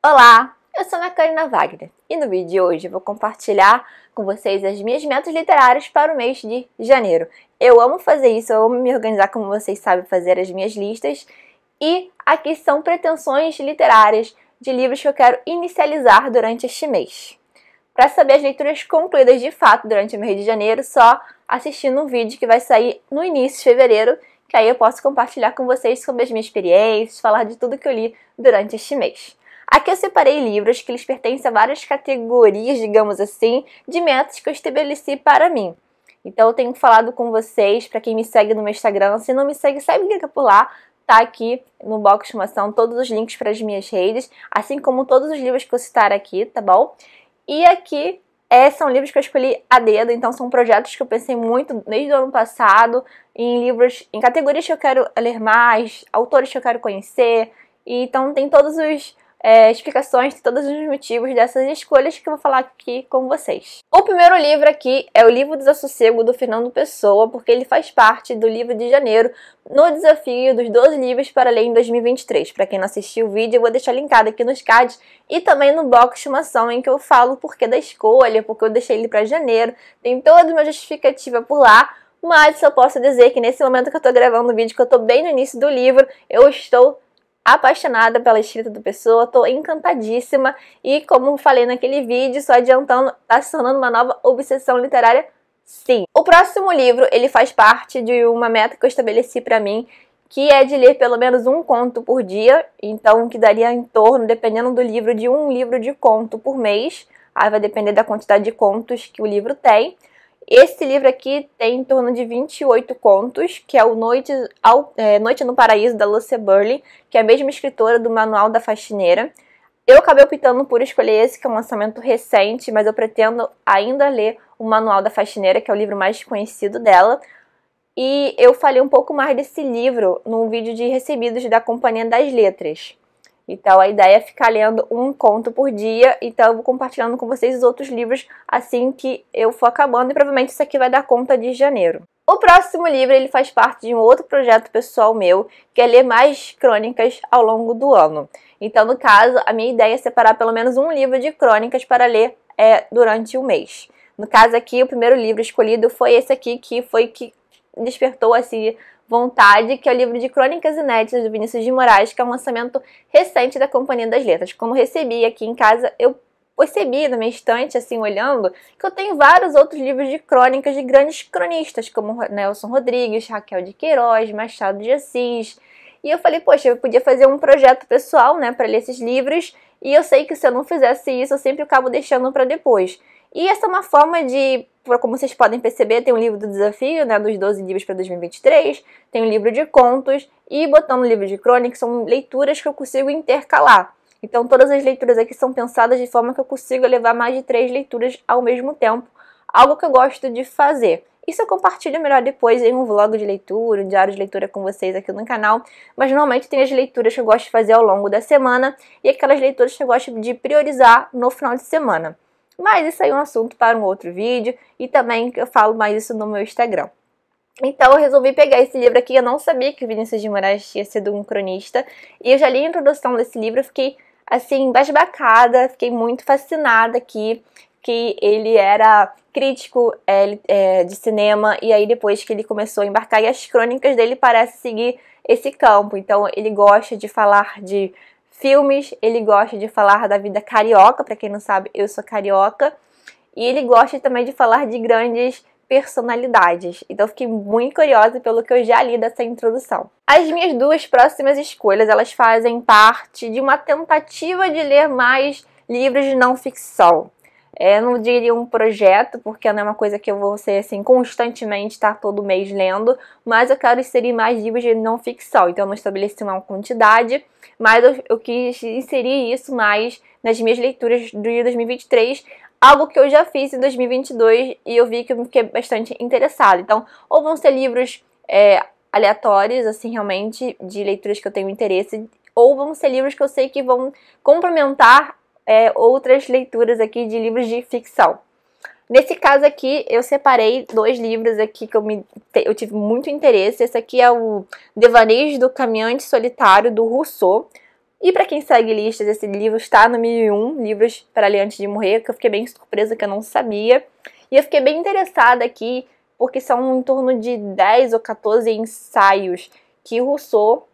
Olá, eu sou a Macarina Wagner e no vídeo de hoje vou compartilhar com vocês as minhas metas literárias para o mês de janeiro. Eu amo fazer isso, eu amo me organizar como vocês sabem fazer as minhas listas e aqui são pretensões literárias de livros que eu quero inicializar durante este mês. Para saber as leituras concluídas de fato durante o mês de janeiro, só assistindo um vídeo que vai sair no início de fevereiro, que aí eu posso compartilhar com vocês sobre as minhas experiências, falar de tudo que eu li durante este mês. Aqui eu separei livros que eles pertencem a várias categorias, digamos assim, de metas que eu estabeleci para mim. Então eu tenho falado com vocês, para quem me segue no meu Instagram, se não me segue, segue liga por lá, tá aqui no box de informação todos os links para as minhas redes, assim como todos os livros que eu citar aqui, tá bom? E aqui é, são livros que eu escolhi a dedo, então são projetos que eu pensei muito desde o ano passado, em livros, em categorias que eu quero ler mais, autores que eu quero conhecer, então tem todos os é, explicações de todos os motivos dessas escolhas que eu vou falar aqui com vocês. O primeiro livro aqui é o livro Desassossego do Fernando Pessoa, porque ele faz parte do livro de janeiro no desafio dos 12 livros para ler em 2023. Para quem não assistiu o vídeo, eu vou deixar linkado aqui nos cards e também no box de ação em que eu falo o porquê da escolha, porque eu deixei ele para janeiro, tem toda uma justificativa por lá. Mas só posso dizer que nesse momento que eu tô gravando o vídeo, que eu tô bem no início do livro, eu estou apaixonada pela escrita do Pessoa, estou encantadíssima e, como falei naquele vídeo, só adiantando, está se tornando uma nova obsessão literária, sim. O próximo livro, ele faz parte de uma meta que eu estabeleci para mim, que é de ler pelo menos um conto por dia, então que daria em torno, dependendo do livro, de um livro de conto por mês. Aí vai depender da quantidade de contos que o livro tem. Esse livro aqui tem em torno de 28 contos, que é o Noite, ao, é, Noite no Paraíso, da Lucia Burley, que é a mesma escritora do Manual da Faxineira. Eu acabei optando por escolher esse, que é um lançamento recente, mas eu pretendo ainda ler o Manual da Faxineira, que é o livro mais conhecido dela. E eu falei um pouco mais desse livro num vídeo de recebidos da Companhia das Letras. Então a ideia é ficar lendo um conto por dia, então eu vou compartilhando com vocês os outros livros assim que eu for acabando e provavelmente isso aqui vai dar conta de janeiro. O próximo livro ele faz parte de um outro projeto pessoal meu, que é ler mais crônicas ao longo do ano. Então, no caso, a minha ideia é separar pelo menos um livro de crônicas para ler é, durante o um mês. No caso aqui, o primeiro livro escolhido foi esse aqui, que foi que despertou assim Vontade, que é o livro de crônicas inéditas do Vinícius de Moraes, que é um lançamento recente da Companhia das Letras. Como recebi aqui em casa, eu percebi na minha estante, assim, olhando, que eu tenho vários outros livros de crônicas de grandes cronistas, como Nelson Rodrigues, Raquel de Queiroz, Machado de Assis. E eu falei, poxa, eu podia fazer um projeto pessoal, né, para ler esses livros, e eu sei que se eu não fizesse isso, eu sempre acabo deixando para depois. E essa é uma forma de, como vocês podem perceber, tem um livro do desafio, né, dos 12 livros para 2023, tem um livro de contos e botando um livro de crônicas. são leituras que eu consigo intercalar. Então todas as leituras aqui são pensadas de forma que eu consigo levar mais de três leituras ao mesmo tempo, algo que eu gosto de fazer. Isso eu compartilho melhor depois em um vlog de leitura, um diário de leitura com vocês aqui no canal. Mas normalmente tem as leituras que eu gosto de fazer ao longo da semana e aquelas leituras que eu gosto de priorizar no final de semana. Mas isso aí é um assunto para um outro vídeo e também eu falo mais isso no meu Instagram. Então eu resolvi pegar esse livro aqui, eu não sabia que o Vinícius de Moraes tinha sido um cronista, e eu já li a introdução desse livro, fiquei assim, basbacada, fiquei muito fascinada aqui, que ele era crítico é, é, de cinema, e aí depois que ele começou a embarcar, e as crônicas dele parecem seguir esse campo, então ele gosta de falar de filmes, ele gosta de falar da vida carioca, para quem não sabe, eu sou carioca, e ele gosta também de falar de grandes personalidades. Então fiquei muito curiosa pelo que eu já li dessa introdução. As minhas duas próximas escolhas, elas fazem parte de uma tentativa de ler mais livros de não ficção é não diria um projeto, porque não é uma coisa que eu vou ser assim constantemente estar tá, todo mês lendo, mas eu quero inserir mais livros de não ficção. Então eu não estabeleci uma quantidade, mas eu, eu quis inserir isso mais nas minhas leituras do dia 2023, algo que eu já fiz em 2022 e eu vi que eu fiquei bastante interessada. Então, ou vão ser livros é, aleatórios, assim, realmente, de leituras que eu tenho interesse, ou vão ser livros que eu sei que vão complementar é, outras leituras aqui de livros de ficção. Nesse caso aqui, eu separei dois livros aqui que eu, me, eu tive muito interesse. Esse aqui é o Devaneios do Caminhante Solitário, do Rousseau. E para quem segue listas, esse livro está no 1001, Livros para Ler Antes de Morrer, que eu fiquei bem surpresa, que eu não sabia. E eu fiquei bem interessada aqui, porque são em torno de 10 ou 14 ensaios que Rousseau...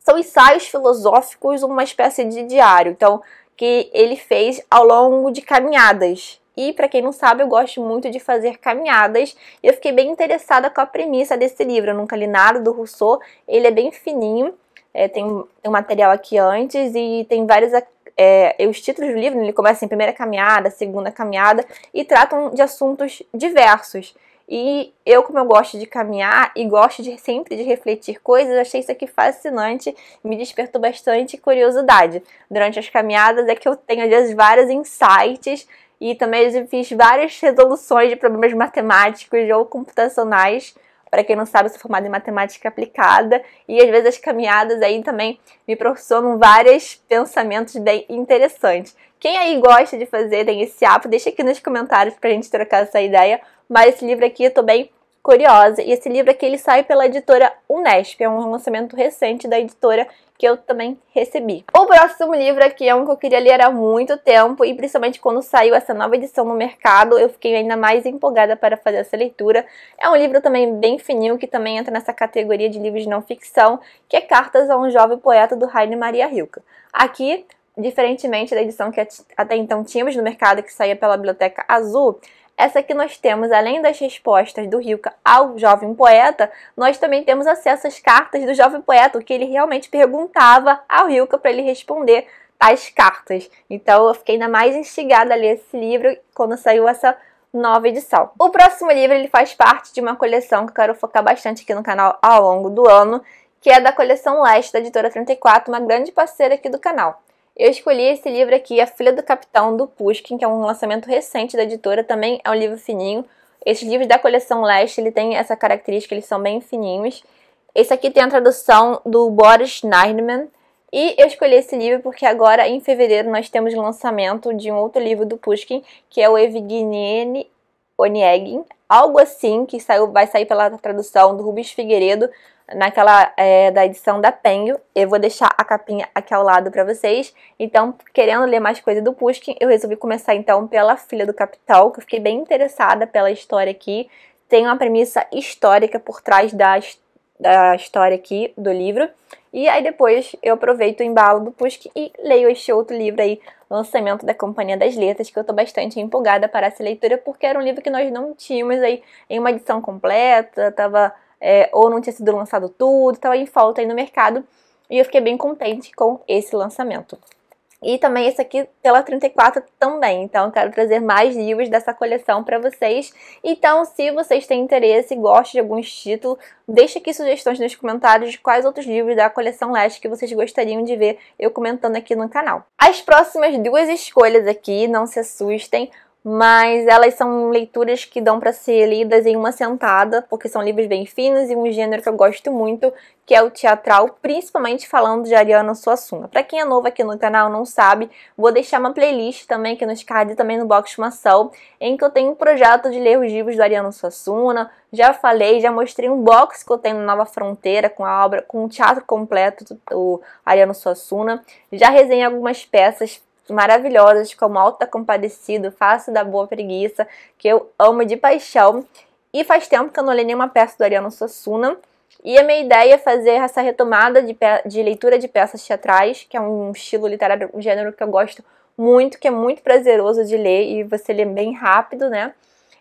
São ensaios filosóficos, uma espécie de diário. Então, que ele fez ao longo de caminhadas. E para quem não sabe, eu gosto muito de fazer caminhadas. E eu fiquei bem interessada com a premissa desse livro. Eu nunca li nada do Rousseau. Ele é bem fininho. É, tem, um, material aqui antes e tem vários é, os títulos do livro, né? ele começa em primeira caminhada, segunda caminhada, e tratam de assuntos diversos. E eu, como eu gosto de caminhar e gosto de sempre de refletir coisas, achei isso aqui fascinante, me despertou bastante curiosidade. Durante as caminhadas é que eu tenho às vezes vários insights e também fiz várias resoluções de problemas matemáticos ou computacionais para quem não sabe, eu sou formada em matemática aplicada e às vezes as caminhadas aí também me proporcionam vários pensamentos bem interessantes. Quem aí gosta de fazer, tem esse app, deixa aqui nos comentários para a gente trocar essa ideia. Mas esse livro aqui eu tô bem curiosa. E esse livro aqui ele sai pela editora Unesp, é um lançamento recente da editora que eu também recebi. O próximo livro aqui é um que eu queria ler há muito tempo e principalmente quando saiu essa nova edição no mercado, eu fiquei ainda mais empolgada para fazer essa leitura. É um livro também bem fininho que também entra nessa categoria de livros de não ficção, que é Cartas a um Jovem Poeta do Heine Maria Rilke. Aqui, diferentemente da edição que até então tínhamos no mercado que saía pela Biblioteca Azul, essa aqui nós temos, além das respostas do Rilke ao jovem poeta, nós também temos acesso às cartas do jovem poeta, o que ele realmente perguntava ao Rilke para ele responder tais cartas. Então eu fiquei ainda mais instigada a ler esse livro quando saiu essa nova edição. O próximo livro ele faz parte de uma coleção que eu quero focar bastante aqui no canal ao longo do ano, que é da coleção Leste, da editora 34, uma grande parceira aqui do canal. Eu escolhi esse livro aqui, A Filha do Capitão, do Pushkin, que é um lançamento recente da editora, também é um livro fininho. Esses livros da coleção Leste, ele tem essa característica, eles são bem fininhos. Esse aqui tem a tradução do Boris Schneidman. E eu escolhi esse livro porque agora, em fevereiro, nós temos o lançamento de um outro livro do Pushkin, que é o Evgeny Onegin, algo assim, que saiu, vai sair pela tradução do Rubens Figueiredo, naquela é, da edição da Penguin. Eu vou deixar a capinha aqui ao lado para vocês. Então, querendo ler mais coisa do Pushkin, eu resolvi começar então pela Filha do Capital, que eu fiquei bem interessada pela história aqui. Tem uma premissa histórica por trás da, da história aqui do livro. E aí depois eu aproveito o embalo do Pushkin e leio este outro livro aí, lançamento da Companhia das Letras, que eu estou bastante empolgada para essa leitura, porque era um livro que nós não tínhamos aí em uma edição completa, tava é, ou não tinha sido lançado tudo, estava em falta aí no mercado. E eu fiquei bem contente com esse lançamento. E também esse aqui pela 34 também. Então, quero trazer mais livros dessa coleção para vocês. Então, se vocês têm interesse, gostam de alguns títulos, deixe aqui sugestões nos comentários de quais outros livros da coleção Leste que vocês gostariam de ver eu comentando aqui no canal. As próximas duas escolhas aqui, não se assustem, mas elas são leituras que dão para ser lidas em uma sentada, porque são livros bem finos e um gênero que eu gosto muito, que é o teatral, principalmente falando de Ariana Suassuna. Para quem é novo aqui no canal não sabe, vou deixar uma playlist também aqui nos cards e também no box de maçã, em que eu tenho um projeto de ler os livros do Ariana Suassuna. Já falei, já mostrei um box que eu tenho na Nova Fronteira com a obra, com o teatro completo do Ariano Suassuna. Já resenhei algumas peças maravilhosas como Alta Compadecido, Faço da Boa Preguiça, que eu amo de paixão. E faz tempo que eu não li nenhuma peça do Ariano Sussuna. E a minha ideia é fazer essa retomada de, de leitura de peças teatrais, que é um estilo literário, um gênero que eu gosto muito, que é muito prazeroso de ler e você lê bem rápido, né?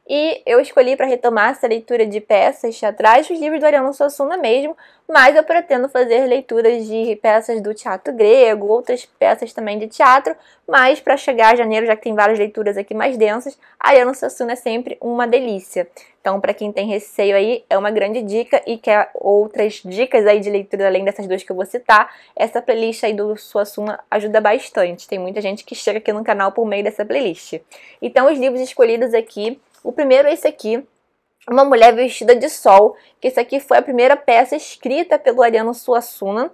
E eu escolhi para retomar essa leitura de peças teatrais os livros do Ariano Suassuna mesmo, mas eu pretendo fazer leituras de peças do teatro grego, outras peças também de teatro, mas para chegar a janeiro, já que tem várias leituras aqui mais densas, Ariano Suassuna é sempre uma delícia. Então, para quem tem receio aí, é uma grande dica e quer outras dicas aí de leitura além dessas duas que eu vou citar, essa playlist aí do Suassuna ajuda bastante. Tem muita gente que chega aqui no canal por meio dessa playlist. Então, os livros escolhidos aqui o primeiro é esse aqui, uma mulher vestida de sol, que esse aqui foi a primeira peça escrita pelo Ariano Suassuna.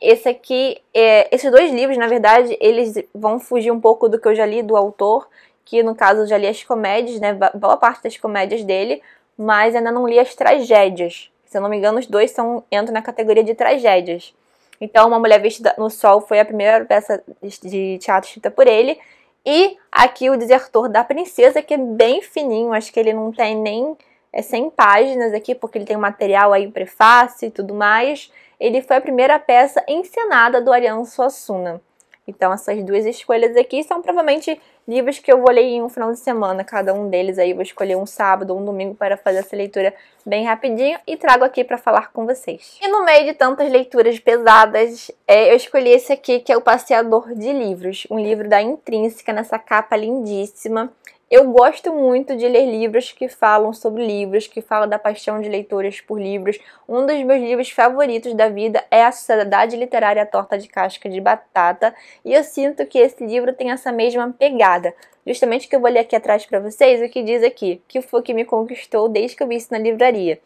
Esse aqui, é, esses dois livros, na verdade, eles vão fugir um pouco do que eu já li do autor, que no caso eu já li as comédias, né, boa parte das comédias dele, mas ainda não li as tragédias. Se eu não me engano, os dois são, entram na categoria de tragédias. Então, Uma Mulher Vestida no Sol foi a primeira peça de teatro escrita por ele, e aqui o desertor da princesa, que é bem fininho, acho que ele não tem nem é, 100 páginas aqui, porque ele tem um material aí, prefácio e tudo mais. Ele foi a primeira peça encenada do Ariano Suassuna. Então essas duas escolhas aqui são provavelmente livros que eu vou ler em um final de semana, cada um deles aí, vou escolher um sábado ou um domingo para fazer essa leitura bem rapidinho e trago aqui para falar com vocês. E no meio de tantas leituras pesadas, é, eu escolhi esse aqui que é o Passeador de Livros, um livro da Intrínseca, nessa capa lindíssima. Eu gosto muito de ler livros que falam sobre livros, que falam da paixão de leitores por livros. Um dos meus livros favoritos da vida é A Sociedade Literária Torta de Casca de Batata, e eu sinto que esse livro tem essa mesma pegada. Justamente o que eu vou ler aqui atrás para vocês o que diz aqui, que foi o que me conquistou desde que eu vi isso na livraria.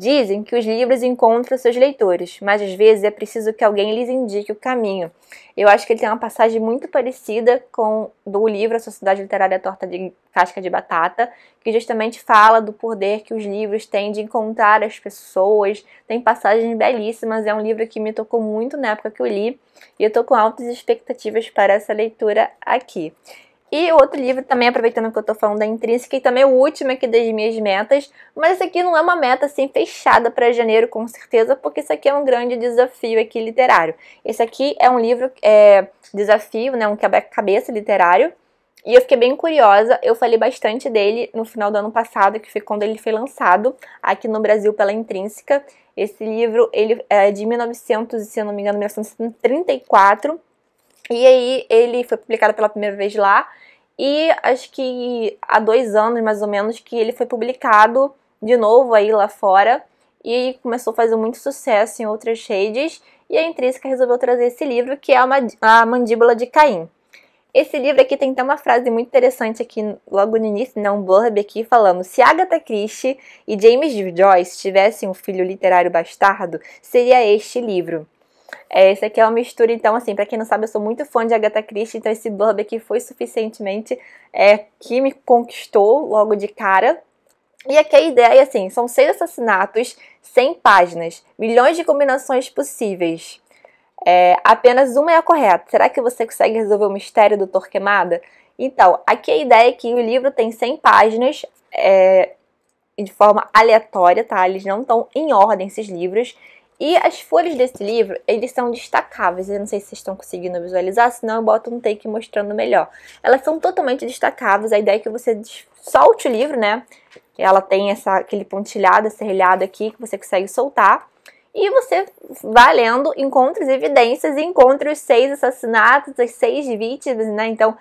Dizem que os livros encontram seus leitores, mas às vezes é preciso que alguém lhes indique o caminho. Eu acho que ele tem uma passagem muito parecida com do livro A Sociedade Literária Torta de Casca de Batata, que justamente fala do poder que os livros têm de encontrar as pessoas. Tem passagens belíssimas, é um livro que me tocou muito na época que eu li, e eu tô com altas expectativas para essa leitura aqui. E outro livro também, aproveitando que eu tô falando da intrínseca, e também o último aqui das minhas metas, mas isso aqui não é uma meta assim fechada para janeiro, com certeza, porque isso aqui é um grande desafio aqui literário. Esse aqui é um livro, é, desafio, né, um quebra-cabeça literário, e eu fiquei bem curiosa, eu falei bastante dele no final do ano passado, que foi quando ele foi lançado aqui no Brasil pela Intrínseca. Esse livro, ele é de 1900, se eu não me engano, 1934, e aí ele foi publicado pela primeira vez lá. E acho que há dois anos, mais ou menos, que ele foi publicado de novo aí lá fora. E começou a fazer muito sucesso em outras redes. E a Intrínseca resolveu trazer esse livro, que é A Mandíbula de Caim. Esse livro aqui tem até uma frase muito interessante aqui logo no início, né, um blurb aqui falando: se Agatha Christie e James Joyce tivessem um filho literário bastardo, seria este livro. É, esse aqui é uma mistura, então, assim, para quem não sabe, eu sou muito fã de Agatha Christie, então esse blurb aqui foi suficientemente é, que me conquistou logo de cara. E aqui a ideia, é, assim, são seis assassinatos, 100 páginas, milhões de combinações possíveis. É, apenas uma é a correta. Será que você consegue resolver o mistério do Torquemada? Então, aqui a ideia é que o livro tem 100 páginas, é, de forma aleatória, tá? Eles não estão em ordem, esses livros. E as folhas desse livro, eles são destacáveis. Eu não sei se vocês estão conseguindo visualizar, senão eu boto um take mostrando melhor. Elas são totalmente destacáveis. A ideia é que você solte o livro, né? Ela tem essa, aquele pontilhado, serrilhado aqui que você consegue soltar. E você vai lendo, encontra as evidências e encontra os seis assassinatos, as seis vítimas, né? Então,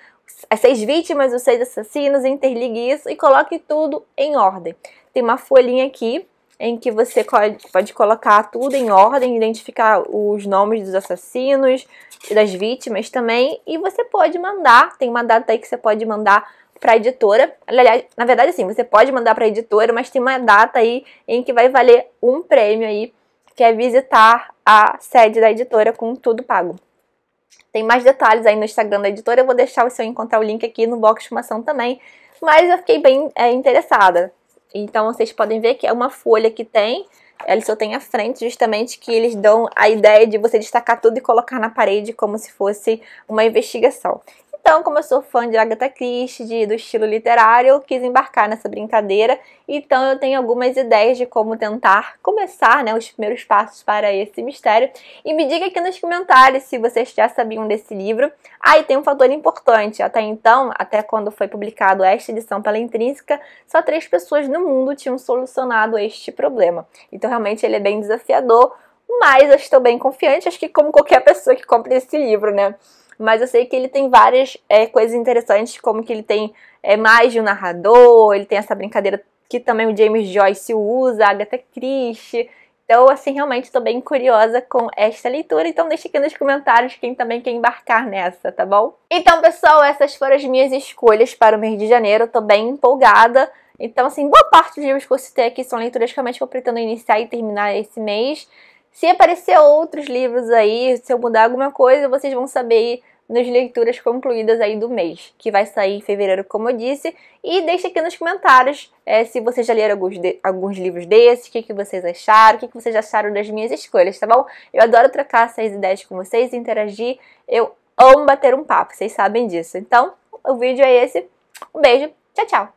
as seis vítimas, os seis assassinos, interligue isso e coloque tudo em ordem. Tem uma folhinha aqui em que você pode colocar tudo em ordem, identificar os nomes dos assassinos e das vítimas também, e você pode mandar, tem uma data aí que você pode mandar para a editora. Aliás, na verdade assim, você pode mandar para a editora, mas tem uma data aí em que vai valer um prêmio aí, que é visitar a sede da editora com tudo pago. Tem mais detalhes aí no Instagram da editora, eu vou deixar o encontrar o link aqui no box de informação também. Mas eu fiquei bem é, interessada. Então vocês podem ver que é uma folha que tem, ela só tem a frente, justamente que eles dão a ideia de você destacar tudo e colocar na parede como se fosse uma investigação. Então, como eu sou fã de Agatha Christie, do estilo literário, eu quis embarcar nessa brincadeira. Então, eu tenho algumas ideias de como tentar começar né, os primeiros passos para esse mistério. E me diga aqui nos comentários se vocês já sabiam desse livro. Ah, e tem um fator importante: até então, até quando foi publicado esta edição pela Intrínseca, só três pessoas no mundo tinham solucionado este problema. Então, realmente, ele é bem desafiador. Mas eu estou bem confiante, acho que como qualquer pessoa que compre esse livro, né? mas eu sei que ele tem várias é, coisas interessantes, como que ele tem é, mais de um narrador, ele tem essa brincadeira que também o James Joyce usa, a Agatha Christie. Então, assim, realmente estou bem curiosa com esta leitura. Então, deixa aqui nos comentários quem também quer embarcar nessa, tá bom? Então, pessoal, essas foram as minhas escolhas para o mês de janeiro. Estou bem empolgada. Então, assim, boa parte dos livros que eu citei aqui são leituras que realmente eu pretendo iniciar e terminar esse mês. Se aparecer outros livros aí, se eu mudar alguma coisa, vocês vão saber nas leituras concluídas aí do mês, que vai sair em fevereiro, como eu disse. E deixe aqui nos comentários é, se vocês já leram alguns, de, alguns livros desses, o que, que vocês acharam, o que, que vocês acharam das minhas escolhas, tá bom? Eu adoro trocar essas ideias com vocês, interagir, eu amo bater um papo, vocês sabem disso. Então, o vídeo é esse. Um beijo, tchau, tchau!